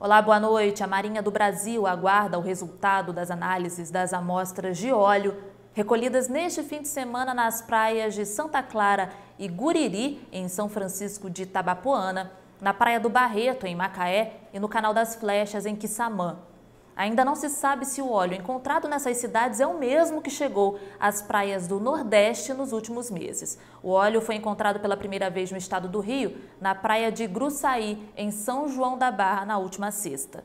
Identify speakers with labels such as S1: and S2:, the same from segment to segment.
S1: Olá, boa noite. A Marinha do Brasil aguarda o resultado das análises das amostras de óleo recolhidas neste fim de semana nas praias de Santa Clara e Guriri, em São Francisco de Tabapuana, na Praia do Barreto, em Macaé, e no Canal das Flechas, em Quissamã. Ainda não se sabe se o óleo encontrado nessas cidades é o mesmo que chegou às praias do Nordeste nos últimos meses. O óleo foi encontrado pela primeira vez no estado do Rio, na praia de Gruçaí, em São João da Barra, na última sexta.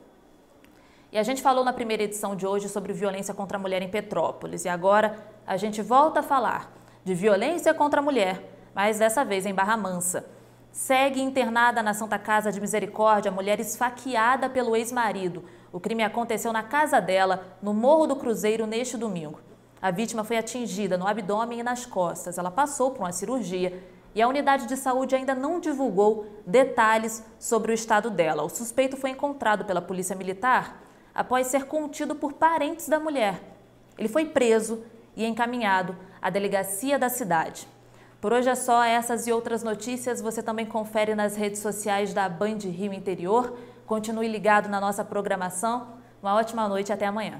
S1: E a gente falou na primeira edição de hoje sobre violência contra a mulher em Petrópolis. E agora a gente volta a falar de violência contra a mulher, mas dessa vez em Barra Mansa. Segue internada na Santa Casa de Misericórdia a mulher esfaqueada pelo ex-marido. O crime aconteceu na casa dela, no Morro do Cruzeiro, neste domingo. A vítima foi atingida no abdômen e nas costas. Ela passou por uma cirurgia e a unidade de saúde ainda não divulgou detalhes sobre o estado dela. O suspeito foi encontrado pela Polícia Militar após ser contido por parentes da mulher. Ele foi preso e encaminhado à delegacia da cidade. Por hoje é só. Essas e outras notícias você também confere nas redes sociais da Band Rio Interior. Continue ligado na nossa programação. Uma ótima noite e até amanhã.